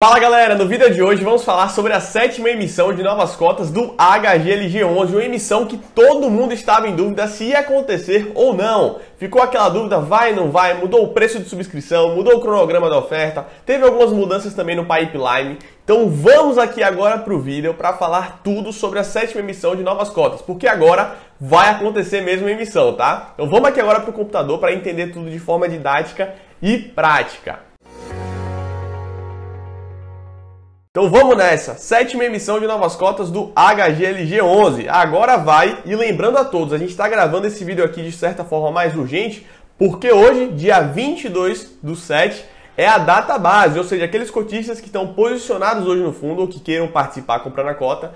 Fala galera, no vídeo de hoje vamos falar sobre a sétima emissão de novas cotas do HGLG11, uma emissão que todo mundo estava em dúvida se ia acontecer ou não. Ficou aquela dúvida, vai, ou não vai, mudou o preço de subscrição, mudou o cronograma da oferta, teve algumas mudanças também no pipeline. Então vamos aqui agora para o vídeo para falar tudo sobre a sétima emissão de novas cotas, porque agora vai acontecer mesmo a emissão, tá? Então vamos aqui agora para o computador para entender tudo de forma didática e prática. Então vamos nessa, sétima emissão de novas cotas do HGLG11. Agora vai, e lembrando a todos, a gente está gravando esse vídeo aqui de certa forma mais urgente, porque hoje, dia 22 do 7, é a data base, ou seja, aqueles cotistas que estão posicionados hoje no fundo ou que queiram participar comprando a cota,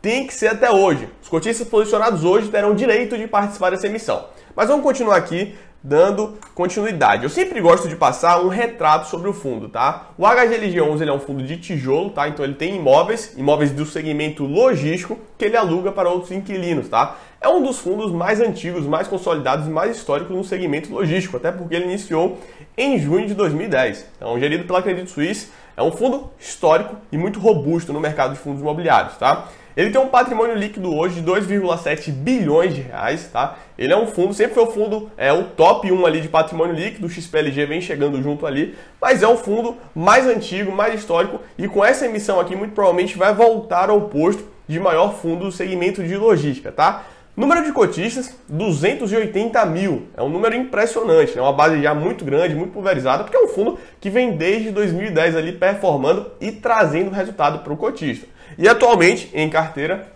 tem que ser até hoje. Os cotistas posicionados hoje terão direito de participar dessa emissão. Mas vamos continuar aqui dando continuidade. Eu sempre gosto de passar um retrato sobre o fundo, tá? O HGLG11 ele é um fundo de tijolo, tá? Então ele tem imóveis, imóveis do segmento logístico que ele aluga para outros inquilinos, tá? É um dos fundos mais antigos, mais consolidados e mais históricos no segmento logístico, até porque ele iniciou em junho de 2010. Então, gerido pela Credit Suisse, é um fundo histórico e muito robusto no mercado de fundos imobiliários, tá? Ele tem um patrimônio líquido hoje de 2,7 bilhões de reais, tá? Ele é um fundo, sempre foi o um fundo, é o top 1 ali de patrimônio líquido, o XPLG vem chegando junto ali, mas é um fundo mais antigo, mais histórico e com essa emissão aqui muito provavelmente vai voltar ao posto de maior fundo do segmento de logística, tá? Número de cotistas, 280 mil. É um número impressionante, é né? uma base já muito grande, muito pulverizada, porque é um fundo que vem desde 2010 ali performando e trazendo resultado para o cotista. E atualmente, em carteira,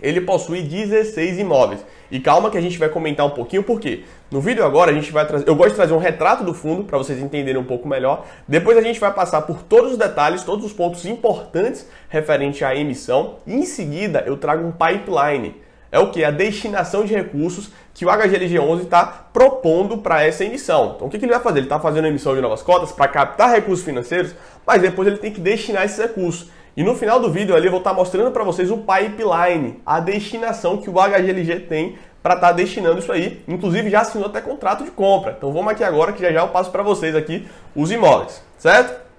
ele possui 16 imóveis. E calma que a gente vai comentar um pouquinho porque no vídeo agora a gente vai trazer, eu gosto de trazer um retrato do fundo para vocês entenderem um pouco melhor. Depois a gente vai passar por todos os detalhes, todos os pontos importantes referente à emissão. E em seguida eu trago um pipeline. É o que? A destinação de recursos que o HGLG11 está propondo para essa emissão. Então, o que, que ele vai fazer? Ele está fazendo a emissão de novas cotas para captar recursos financeiros, mas depois ele tem que destinar esses recursos. E no final do vídeo ali eu vou estar tá mostrando para vocês o pipeline, a destinação que o HGLG tem para estar tá destinando isso aí. Inclusive já assinou até contrato de compra. Então vamos aqui agora que já já eu passo para vocês aqui os imóveis, certo?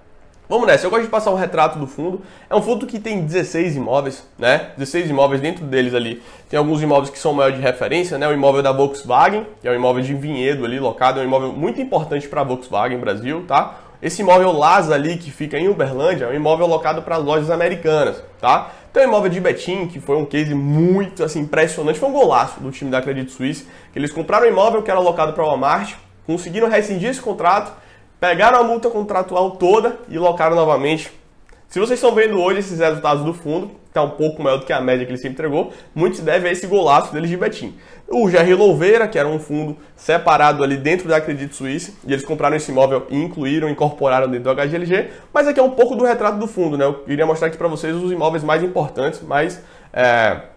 Vamos nessa, eu gosto de passar um retrato do fundo. É um fundo que tem 16 imóveis, né? 16 imóveis dentro deles ali. Tem alguns imóveis que são maior de referência, né? O imóvel da Volkswagen, que é um imóvel de vinhedo ali, locado, é um imóvel muito importante para a Volkswagen Brasil, tá? Esse imóvel Laza ali, que fica em Uberlândia, é um imóvel locado para lojas americanas, tá? Tem o imóvel de Betim, que foi um case muito assim, impressionante, foi um golaço do time da Credit Suisse, que eles compraram um imóvel que era locado para a Walmart, conseguiram rescindir esse contrato, pegaram a multa contratual toda e locaram novamente se vocês estão vendo hoje esses resultados do fundo, está um pouco maior do que a média que ele sempre entregou, muito se deve a esse golaço deles de Betim. O GR Louveira, que era um fundo separado ali dentro da Credit Suisse, e eles compraram esse imóvel e incluíram, incorporaram dentro do HGLG, mas aqui é um pouco do retrato do fundo, né? Eu queria mostrar aqui para vocês os imóveis mais importantes, mas É...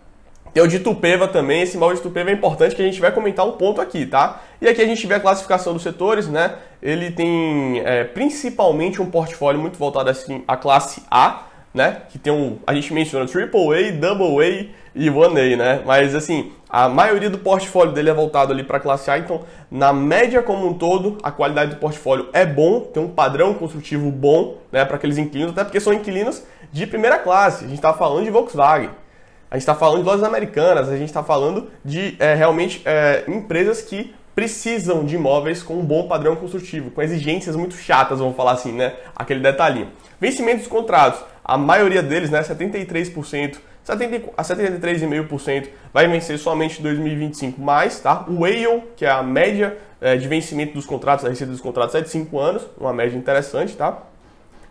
Tem o de Tupeva também, esse imóvel de Tupeva é importante que a gente vai comentar um ponto aqui, tá? E aqui a gente vê a classificação dos setores, né? ele tem é, principalmente um portfólio muito voltado assim à classe A, né? Que tem um, a gente menciona AAA, Double A e One A, né? Mas assim, a maioria do portfólio dele é voltado ali para a classe A, então na média como um todo, a qualidade do portfólio é bom, tem um padrão construtivo bom, né, para aqueles inquilinos, até porque são inquilinos de primeira classe. A gente está falando de Volkswagen, a gente está falando de lojas americanas, a gente está falando de é, realmente é, empresas que precisam de imóveis com um bom padrão construtivo, com exigências muito chatas, vamos falar assim, né? Aquele detalhinho. Vencimento dos contratos, a maioria deles, né, 73%, 70, a 73,5% vai vencer somente 2025 mais, tá? O Whale, que é a média é, de vencimento dos contratos, a receita dos contratos é de 5 anos, uma média interessante, tá?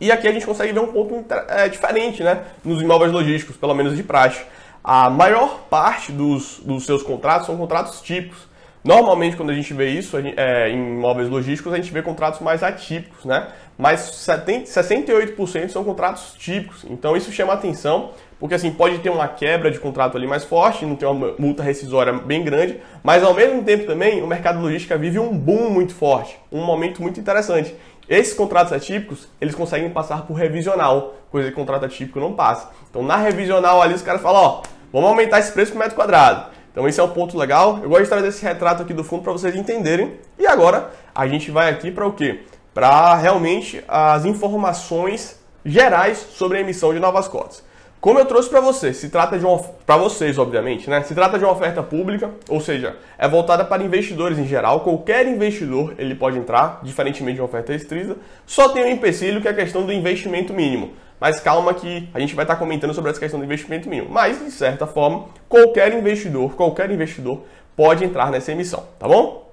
E aqui a gente consegue ver um ponto é, diferente, né, nos imóveis logísticos, pelo menos de praxe. A maior parte dos, dos seus contratos são contratos típicos, Normalmente, quando a gente vê isso é, em imóveis logísticos, a gente vê contratos mais atípicos, né? Mas 70, 68% são contratos típicos. Então, isso chama atenção, porque assim, pode ter uma quebra de contrato ali mais forte, não tem uma multa rescisória bem grande, mas ao mesmo tempo também o mercado logística vive um boom muito forte, um momento muito interessante. Esses contratos atípicos, eles conseguem passar por revisional, coisa que contrato atípico não passa. Então, na revisional ali, os caras falam, ó, vamos aumentar esse preço por metro quadrado. Então esse é um ponto legal. Eu gosto de trazer esse retrato aqui do fundo para vocês entenderem. E agora a gente vai aqui para o quê? Para realmente as informações gerais sobre a emissão de novas cotas. Como eu trouxe para vocês, se trata de uma para vocês, obviamente, né? Se trata de uma oferta pública, ou seja, é voltada para investidores em geral. Qualquer investidor ele pode entrar, diferentemente de uma oferta restrita. Só tem um empecilho que é a questão do investimento mínimo. Mas calma que a gente vai estar comentando sobre essa questão do investimento mínimo. Mas, de certa forma, qualquer investidor, qualquer investidor pode entrar nessa emissão, tá bom?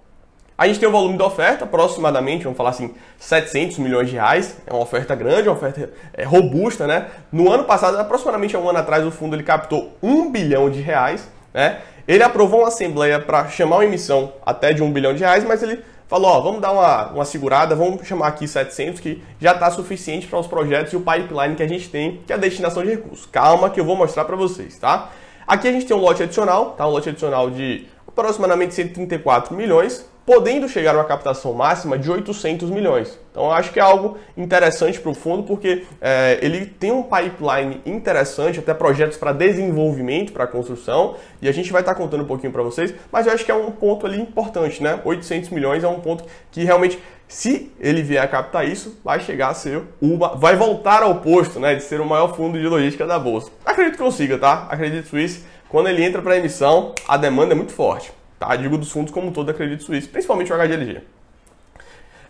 A gente tem o volume da oferta, aproximadamente, vamos falar assim, 700 milhões de reais. É uma oferta grande, uma oferta é, robusta, né? No ano passado, aproximadamente um ano atrás, o fundo ele captou 1 bilhão de reais, né? Ele aprovou uma assembleia para chamar uma emissão até de 1 bilhão de reais, mas ele falou, ó, vamos dar uma, uma segurada, vamos chamar aqui 700, que já está suficiente para os projetos e o pipeline que a gente tem, que é a destinação de recursos. Calma que eu vou mostrar para vocês, tá? Aqui a gente tem um lote adicional, tá? Um lote adicional de aproximadamente 134 milhões, podendo chegar a uma captação máxima de 800 milhões. Então, acho que é algo interessante para o fundo, porque é, ele tem um pipeline interessante, até projetos para desenvolvimento, para construção, e a gente vai estar tá contando um pouquinho para vocês, mas eu acho que é um ponto ali importante, né? 800 milhões é um ponto que realmente, se ele vier a captar isso, vai chegar a ser uma... vai voltar ao posto, né? De ser o maior fundo de logística da Bolsa. Acredito que consiga, tá? Acredito isso. Quando ele entra para emissão, a demanda é muito forte. Tá? Digo dos fundos como um todo da Credit Suisse, principalmente o HGLG.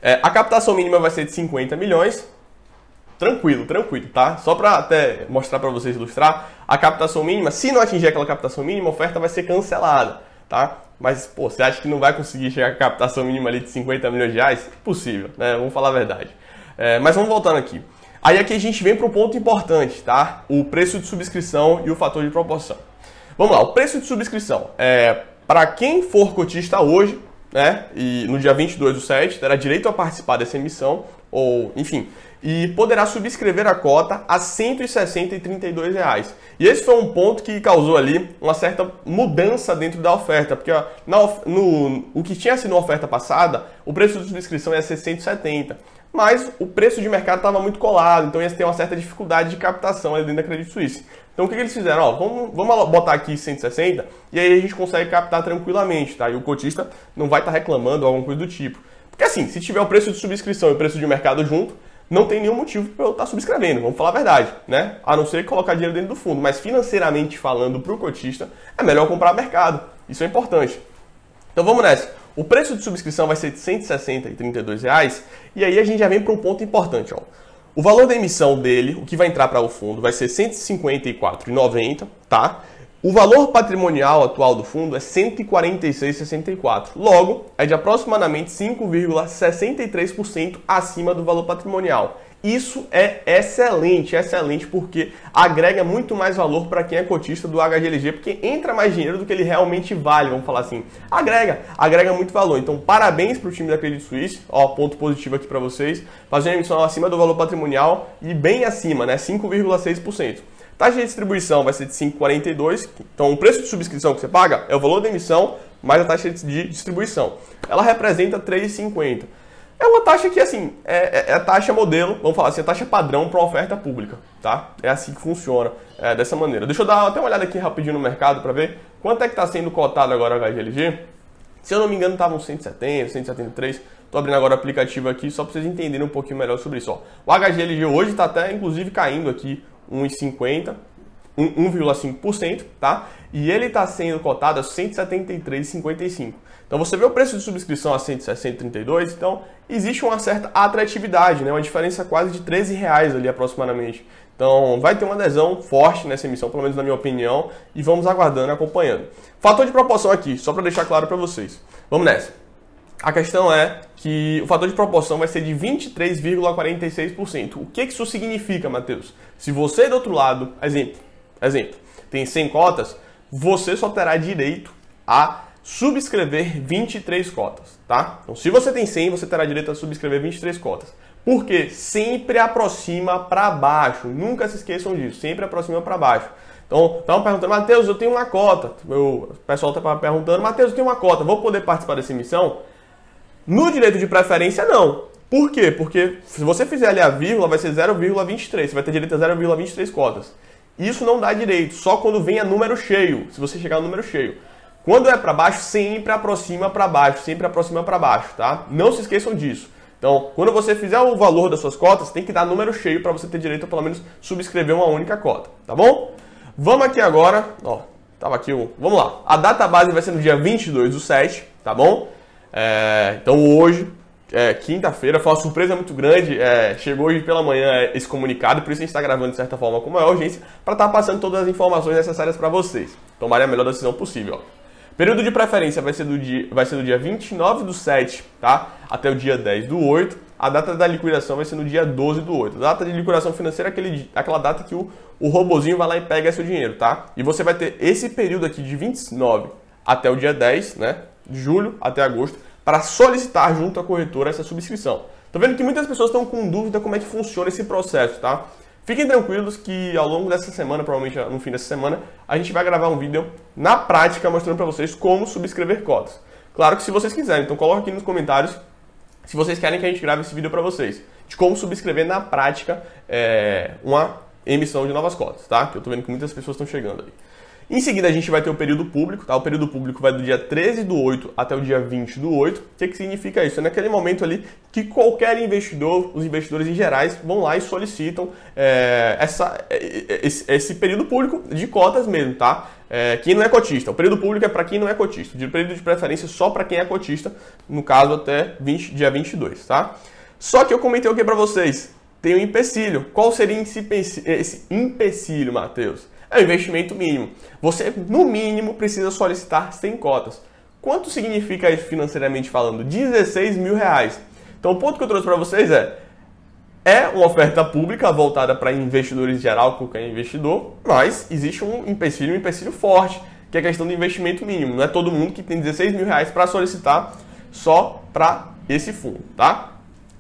É, a captação mínima vai ser de 50 milhões. Tranquilo, tranquilo, tá? Só para até mostrar para vocês ilustrar, a captação mínima, se não atingir aquela captação mínima, a oferta vai ser cancelada, tá? Mas, pô, você acha que não vai conseguir chegar à captação mínima ali de 50 milhões de reais? Possível, né? Vamos falar a verdade. É, mas vamos voltando aqui. Aí aqui a gente vem para um ponto importante, tá? O preço de subscrição e o fator de proporção. Vamos lá, o preço de subscrição. É, para quem for cotista hoje, né, e no dia 22 do 7, terá direito a participar dessa emissão, ou enfim, e poderá subscrever a cota a R$ 160,32. Reais. E esse foi um ponto que causou ali uma certa mudança dentro da oferta, porque na, no, o que tinha sido na oferta passada, o preço de subscrição era R$ 670 mas o preço de mercado estava muito colado, então eles têm uma certa dificuldade de captação ali dentro da Credit Suisse. Então o que, que eles fizeram? Ó, vamos, vamos botar aqui 160 e aí a gente consegue captar tranquilamente, tá? E o cotista não vai estar tá reclamando ou alguma coisa do tipo. Porque assim, se tiver o preço de subscrição e o preço de mercado junto, não tem nenhum motivo para eu estar tá subscrevendo, vamos falar a verdade, né? A não ser colocar dinheiro dentro do fundo, mas financeiramente falando para o cotista, é melhor comprar mercado. Isso é importante. Então vamos nessa. O preço de subscrição vai ser de 160 e reais. E aí a gente já vem para um ponto importante, ó. O valor da emissão dele, o que vai entrar para o fundo, vai ser 154,90, tá? O valor patrimonial atual do fundo é 146,64. Logo, é de aproximadamente 5,63% acima do valor patrimonial. Isso é excelente, excelente porque agrega muito mais valor para quem é cotista do HGLG, porque entra mais dinheiro do que ele realmente vale, vamos falar assim. Agrega, agrega muito valor. Então, parabéns para o time da Credit Suisse, ó, ponto positivo aqui para vocês. Fazendo emissão acima do valor patrimonial e bem acima, né? 5,6%. Taxa de distribuição vai ser de 5,42, então o preço de subscrição que você paga é o valor da emissão mais a taxa de distribuição. Ela representa 3,50. É uma taxa que, assim, é, é, é, a taxa modelo, vamos falar assim, a taxa padrão para uma oferta pública, tá? É assim que funciona, é, dessa maneira. Deixa eu dar até uma olhada aqui rapidinho no mercado para ver quanto é que está sendo cotado agora o HGLG. Se eu não me engano, estavam 170, 173. Estou abrindo agora o aplicativo aqui só para vocês entenderem um pouquinho melhor sobre isso. Ó. O HGLG hoje está até, inclusive, caindo aqui 1,5%, tá? E ele está sendo cotado a 173,55. Então você vê o preço de subscrição a 162, então existe uma certa atratividade, né? Uma diferença quase de 13 reais ali aproximadamente. Então vai ter uma adesão forte nessa emissão, pelo menos na minha opinião, e vamos aguardando, acompanhando. Fator de proporção aqui, só para deixar claro para vocês. Vamos nessa. A questão é que o fator de proporção vai ser de 23,46%. O que isso significa, Matheus? Se você do outro lado, exemplo, exemplo, tem 100 cotas, você só terá direito a subscrever 23 cotas, tá? Então, se você tem 100, você terá direito a subscrever 23 cotas. Porque sempre aproxima para baixo. Nunca se esqueçam disso. Sempre aproxima para baixo. Então, estão perguntando, Matheus, eu tenho uma cota. Meu, o pessoal está perguntando, Matheus, eu tenho uma cota. Vou poder participar dessa emissão? No direito de preferência, não. Por quê? Porque se você fizer ali a vírgula, vai ser 0,23. Você vai ter direito a 0,23 cotas. Isso não dá direito, só quando vem a número cheio, se você chegar no número cheio. Quando é para baixo, sempre aproxima para baixo, sempre aproxima para baixo, tá? Não se esqueçam disso. Então, quando você fizer o valor das suas cotas, tem que dar número cheio para você ter direito a pelo menos subscrever uma única cota, tá bom? Vamos aqui agora, ó, tava aqui o, vamos lá. A data base vai ser no dia 22 do 7, tá bom? É, então hoje, é, quinta-feira, foi uma surpresa muito grande. É, chegou hoje pela manhã esse comunicado, por isso a gente está gravando de certa forma com maior urgência, para estar tá passando todas as informações necessárias para vocês. Tomarem a melhor decisão possível. Ó. Período de preferência vai ser do dia, vai ser do dia 29 do 7 tá? até o dia 10 do 8. A data da liquidação vai ser no dia 12 do 8. data de liquidação financeira é aquele, aquela data que o, o robozinho vai lá e pega seu dinheiro, tá? E você vai ter esse período aqui de 29 até o dia 10, né? de julho até agosto, para solicitar junto à corretora essa subscrição. Tá vendo que muitas pessoas estão com dúvida como é que funciona esse processo, tá? Fiquem tranquilos que ao longo dessa semana, provavelmente no fim dessa semana, a gente vai gravar um vídeo na prática mostrando para vocês como subscrever cotas. Claro que se vocês quiserem, então coloca aqui nos comentários se vocês querem que a gente grave esse vídeo para vocês, de como subscrever na prática é, uma emissão de novas cotas, tá? Que eu tô vendo que muitas pessoas estão chegando aí. Em seguida, a gente vai ter o período público, tá? O período público vai do dia 13 do 8 até o dia 20 do 8. O que, que significa isso? É naquele momento ali que qualquer investidor, os investidores em gerais, vão lá e solicitam é, essa, é, é, esse, esse período público de cotas mesmo, tá? É, quem não é cotista. O período público é para quem não é cotista. O período de preferência só para quem é cotista, no caso até 20, dia 22, tá? Só que eu comentei o que para vocês? Tem um empecilho. Qual seria esse empecilho, Matheus? é o investimento mínimo. Você, no mínimo, precisa solicitar 100 cotas. Quanto significa isso financeiramente falando? 16 mil reais. Então, o ponto que eu trouxe para vocês é: é uma oferta pública voltada para investidores em geral, qualquer investidor, mas existe um empecilho, um empecilho forte, que é a questão do investimento mínimo. Não é todo mundo que tem 16 mil reais para solicitar só para esse fundo, tá?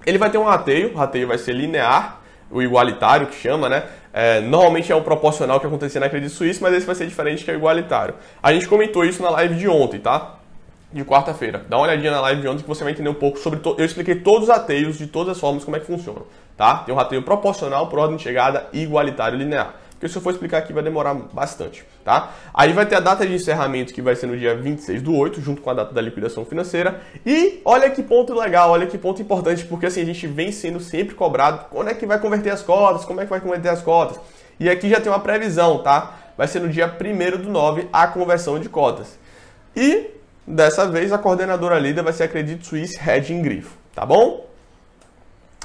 Ele vai ter um rateio, o rateio vai ser linear, o igualitário que chama, né? É, normalmente é o proporcional que acontecia na Credit Suisse, mas esse vai ser diferente que é igualitário. A gente comentou isso na live de ontem, tá? De quarta-feira. Dá uma olhadinha na live de ontem que você vai entender um pouco sobre. Eu expliquei todos os ateios de todas as formas como é que funcionam, tá? Tem um rateio proporcional por ordem de chegada igualitário linear porque se eu for explicar aqui vai demorar bastante, tá? Aí vai ter a data de encerramento que vai ser no dia 26 do 8, junto com a data da liquidação financeira. E olha que ponto legal, olha que ponto importante, porque assim a gente vem sendo sempre cobrado quando é que vai converter as cotas, como é que vai converter as cotas. E aqui já tem uma previsão, tá? Vai ser no dia 1 do 9 a conversão de cotas. E dessa vez a coordenadora líder vai ser a Credit Suisse Hedging Grifo, tá bom?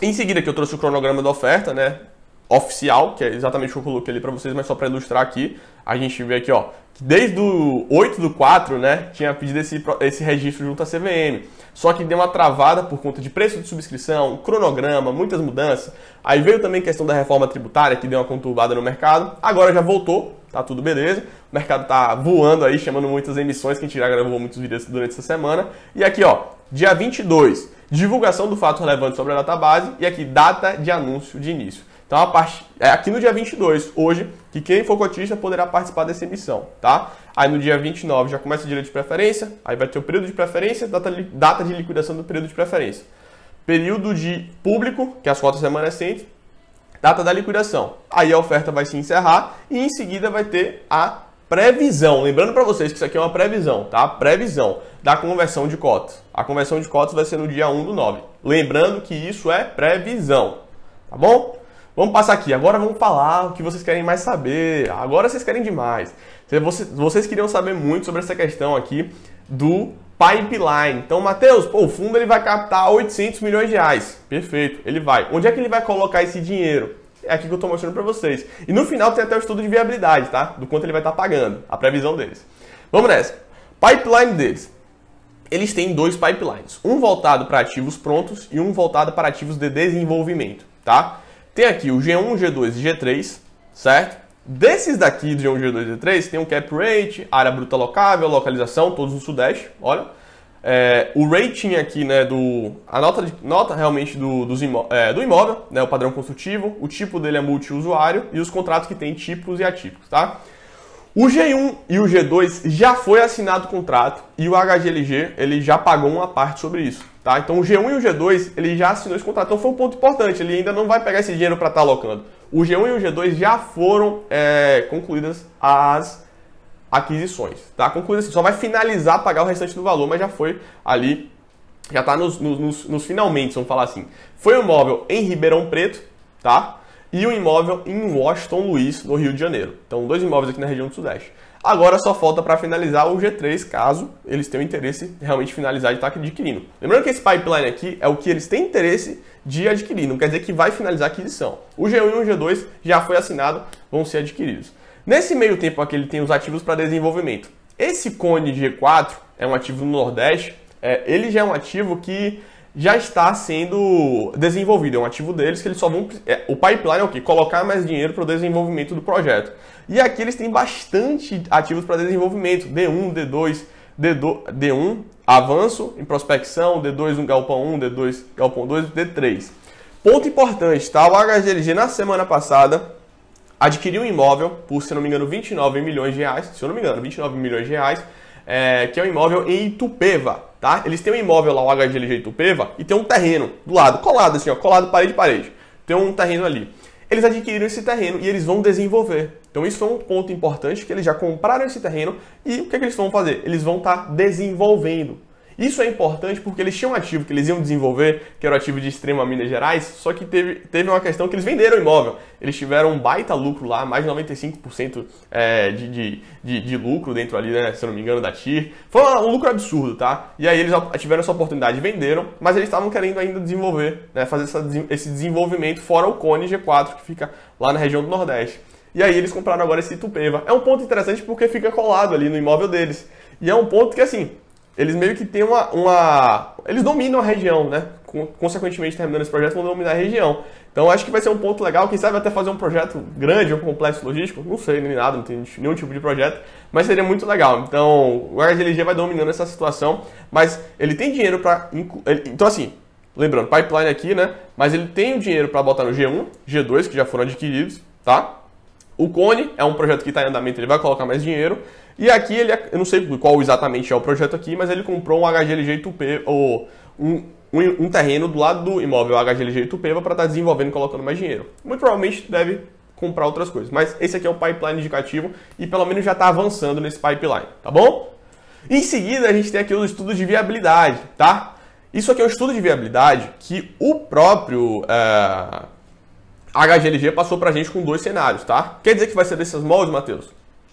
Em seguida que eu trouxe o cronograma da oferta, né? oficial, que é exatamente o que eu coloquei ali para vocês, mas só para ilustrar aqui, a gente vê aqui, ó, que desde o 8 do 4, né, tinha pedido esse, esse registro junto à CVM. Só que deu uma travada por conta de preço de subscrição, cronograma, muitas mudanças. Aí veio também a questão da reforma tributária, que deu uma conturbada no mercado. Agora já voltou, tá tudo beleza. O mercado tá voando aí, chamando muitas emissões, que a gente já gravou muitos vídeos durante essa semana. E aqui, ó, dia 22, divulgação do fato relevante sobre a data base e aqui, data de anúncio de início. Então, a part... é aqui no dia 22, hoje, que quem for cotista poderá participar dessa emissão, tá? Aí no dia 29 já começa o direito de preferência, aí vai ter o período de preferência, data, li... data de liquidação do período de preferência. Período de público, que é as cotas remanescentes, data da liquidação. Aí a oferta vai se encerrar e em seguida vai ter a previsão. Lembrando para vocês que isso aqui é uma previsão, tá? Previsão da conversão de cotas. A conversão de cotas vai ser no dia 1 do 9. Lembrando que isso é previsão, tá bom? Vamos passar aqui, agora vamos falar o que vocês querem mais saber. Agora vocês querem demais. Vocês queriam saber muito sobre essa questão aqui do pipeline. Então, Matheus, pô, o fundo ele vai captar 800 milhões de reais. Perfeito, ele vai. Onde é que ele vai colocar esse dinheiro? É aqui que eu estou mostrando para vocês. E no final tem até o estudo de viabilidade, tá? Do quanto ele vai estar tá pagando, a previsão deles. Vamos nessa. Pipeline deles. Eles têm dois pipelines, um voltado para ativos prontos e um voltado para ativos de desenvolvimento, tá? Tem aqui o G1, G2 e G3, certo? Desses daqui do G1, G2 e G3 tem o cap rate, área bruta locável, localização, todos no Sudeste, olha. É, o rating aqui, né, do, a nota, de, nota realmente do, dos imó, é, do imóvel, né, o padrão construtivo, o tipo dele é multiusuário e os contratos que tem tipos e atípicos, tá? O G1 e o G2 já foi assinado o contrato e o HGLG ele já pagou uma parte sobre isso. Tá? Então o G1 e o G2, ele já assinou esse contrato, então foi um ponto importante, ele ainda não vai pegar esse dinheiro para estar tá alocando. O G1 e o G2 já foram é, concluídas as aquisições, tá? Concluídas. assim, só vai finalizar pagar o restante do valor, mas já foi ali, já está nos, nos, nos finalmente, vamos falar assim. Foi um imóvel em Ribeirão Preto, tá? E um imóvel em Washington Luiz, no Rio de Janeiro. Então, dois imóveis aqui na região do Sudeste. Agora só falta para finalizar o G3, caso eles tenham interesse realmente finalizar de estar tá adquirindo. Lembrando que esse pipeline aqui é o que eles têm interesse de adquirir, não quer dizer que vai finalizar a aquisição. O G1 e o G2 já foi assinado, vão ser adquiridos. Nesse meio tempo aqui ele tem os ativos para desenvolvimento. Esse Cone G4 é um ativo no Nordeste, é, ele já é um ativo que já está sendo desenvolvido, é um ativo deles que eles só vão. É, o pipeline é o quê? Colocar mais dinheiro para o desenvolvimento do projeto. E aqui eles têm bastante ativos para desenvolvimento: D1, D2, D2, D1, avanço em prospecção, D2 um galpão 1, D2 galpão 2, D3. Ponto importante, tá? O HGLG na semana passada adquiriu um imóvel por, se não me engano, 29 milhões de reais, se eu não me engano, 29 milhões de reais, é, que é um imóvel em Itupeva, tá? Eles têm um imóvel lá, o HGLG Itupeva, e tem um terreno do lado, colado assim, ó, colado parede parede. Tem um terreno ali. Eles adquiriram esse terreno e eles vão desenvolver. Então isso é um ponto importante que eles já compraram esse terreno e o que, é que eles vão fazer? Eles vão estar tá desenvolvendo. Isso é importante porque eles tinham um ativo que eles iam desenvolver, que era o ativo de Extrema Minas Gerais, só que teve, teve uma questão que eles venderam o imóvel. Eles tiveram um baita lucro lá, mais de 95% é, de, de, de, de, lucro dentro ali, né, se eu não me engano, da TIR. Foi um lucro absurdo, tá? E aí eles tiveram essa oportunidade, venderam, mas eles estavam querendo ainda desenvolver, né, fazer essa, esse desenvolvimento fora o Cone G4, que fica lá na região do Nordeste. E aí eles compraram agora esse Tupeva. É um ponto interessante porque fica colado ali no imóvel deles. E é um ponto que, assim, eles meio que têm uma, uma, Eles dominam a região, né? Consequentemente, terminando esse projeto, vão dominar a região. Então, acho que vai ser um ponto legal. Quem sabe até fazer um projeto grande, um complexo logístico. Não sei, nem nada, não tem nenhum tipo de projeto. Mas seria muito legal. Então, o RGLG vai dominando essa situação. Mas ele tem dinheiro para... Então, assim, lembrando, pipeline aqui, né? Mas ele tem o dinheiro para botar no G1, G2, que já foram adquiridos, tá? O Cone é um projeto que está em andamento, ele vai colocar mais dinheiro. E aqui ele, é, eu não sei qual exatamente é o projeto aqui, mas ele comprou um HGLG ou um, um, um, terreno do lado do imóvel HGLG Itupeva para estar tá desenvolvendo e colocando mais dinheiro. Muito provavelmente deve comprar outras coisas, mas esse aqui é o pipeline indicativo e pelo menos já está avançando nesse pipeline, tá bom? Em seguida, a gente tem aqui os estudos de viabilidade, tá? Isso aqui é um estudo de viabilidade que o próprio é, eh, HGLG passou para a gente com dois cenários, tá? Quer dizer que vai ser desses moldes, Matheus?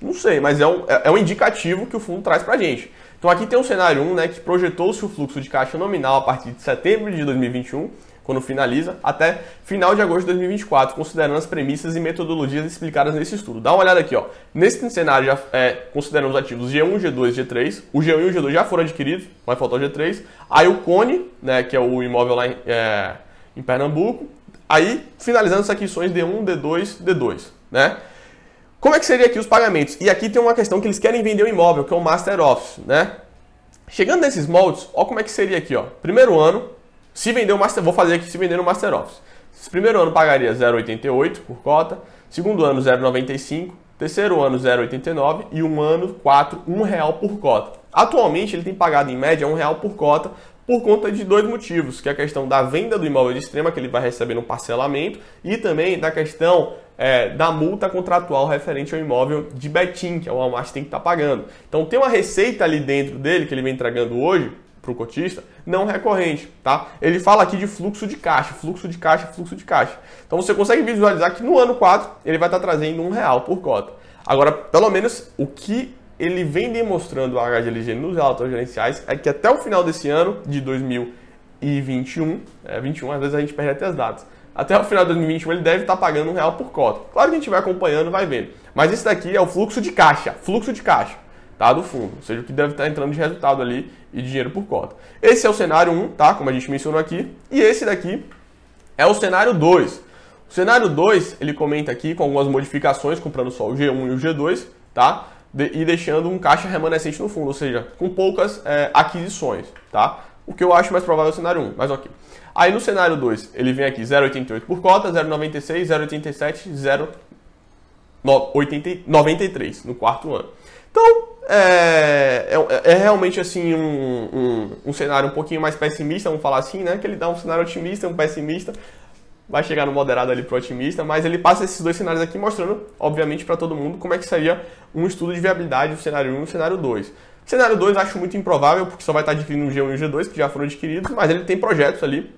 Não sei, mas é um, é, é um indicativo que o fundo traz para a gente. Então aqui tem um cenário 1, né, que projetou-se o fluxo de caixa nominal a partir de setembro de 2021, quando finaliza, até final de agosto de 2024, considerando as premissas e metodologias explicadas nesse estudo. Dá uma olhada aqui, ó. Nesse cenário já é, considerando os ativos G1, G2, G3. O G1 e o G2 já foram adquiridos, vai faltar o G3. Aí o Cone, né, que é o imóvel lá em, é, em Pernambuco. Aí finalizando as aquisições D1, D2, D2, né? Como é que seria aqui os pagamentos? E aqui tem uma questão que eles querem vender o um imóvel, que é o um Master Office, né? Chegando nesses moldes, ó como é que seria aqui, ó. Primeiro ano, se vender o um Master, vou fazer aqui se vender o Master Office. Primeiro ano pagaria 0,88 por cota, segundo ano 0,95, terceiro ano 0,89 e um ano 4, 1 real por cota. Atualmente ele tem pagado em média 1 real por cota por conta de dois motivos, que é a questão da venda do imóvel de extrema, que ele vai receber no parcelamento, e também da questão é, da multa contratual referente ao imóvel de Betim, que a é Walmart tem que estar tá pagando. Então tem uma receita ali dentro dele, que ele vem entregando hoje, para o cotista, não recorrente, tá? Ele fala aqui de fluxo de caixa, fluxo de caixa, fluxo de caixa. Então você consegue visualizar que no ano 4 ele vai estar tá trazendo um real por cota. Agora, pelo menos o que ele vem demonstrando o HDLG nos relatórios gerenciais é que até o final desse ano, de 2021, é, 21, às vezes a gente perde até as datas, até o final de 2021 ele deve estar tá pagando um real por cota. Claro que a gente vai acompanhando, vai vendo. Mas esse daqui é o fluxo de caixa, fluxo de caixa, tá? Do fundo, ou seja, o que deve estar tá entrando de resultado ali e de dinheiro por cota. Esse é o cenário 1, tá? Como a gente mencionou aqui. E esse daqui é o cenário 2. O cenário 2, ele comenta aqui com algumas modificações, comprando só o G1 e o G2, tá? de, e deixando um caixa remanescente no fundo, ou seja, com poucas é, aquisições, tá? O que eu acho mais provável é o cenário 1, mas ok. Aí no cenário 2, ele vem aqui 0,88 por cota, 0,96, 0,87, 0,93 no quarto ano. Então, é, é, é, é, realmente assim um, um, um cenário um pouquinho mais pessimista, vamos falar assim, né? Que ele dá um cenário otimista, um pessimista, vai chegar no moderado ali para o otimista, mas ele passa esses dois cenários aqui mostrando, obviamente, para todo mundo como é que seria um estudo de viabilidade do cenário 1 e do cenário 2. O cenário 2 acho muito improvável, porque só vai estar adquirindo um G1 e um G2, que já foram adquiridos, mas ele tem projetos ali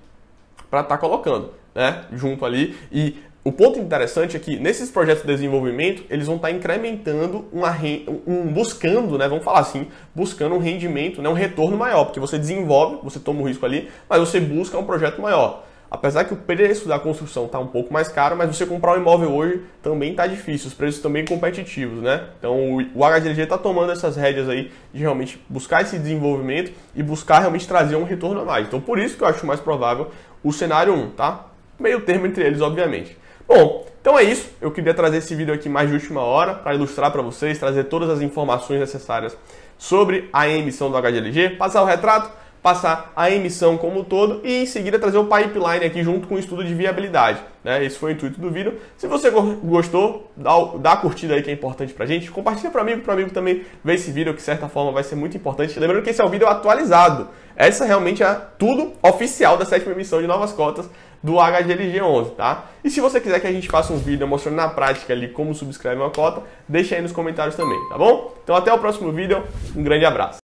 para estar tá colocando, né, junto ali. E o ponto interessante é que nesses projetos de desenvolvimento, eles vão estar tá incrementando uma um buscando, né, vamos falar assim, buscando um rendimento, né, um retorno maior, porque você desenvolve, você toma um risco ali, mas você busca um projeto maior. Apesar que o preço da construção está um pouco mais caro, mas você comprar um imóvel hoje também está difícil, os preços também competitivos, né? Então o HGLG está tomando essas rédeas aí de realmente buscar esse desenvolvimento e buscar realmente trazer um retorno a mais. Então por isso que eu acho mais provável o cenário 1, tá? Meio termo entre eles, obviamente. Bom, então é isso. Eu queria trazer esse vídeo aqui mais de última hora para ilustrar para vocês, trazer todas as informações necessárias sobre a emissão do HGLG, passar o retrato passar a emissão como um todo e em seguida trazer o pipeline aqui junto com o estudo de viabilidade. Né? Esse foi o intuito do vídeo. Se você gostou, dá, dá a curtida aí que é importante pra gente. Compartilha para amigo, para amigo também ver esse vídeo que de certa forma vai ser muito importante. Lembrando que esse é o vídeo atualizado. Essa realmente é tudo oficial da sétima emissão de novas cotas do HGLG11, tá? E se você quiser que a gente faça um vídeo mostrando na prática ali como subscreve uma cota, deixa aí nos comentários também, tá bom? Então até o próximo vídeo, um grande abraço.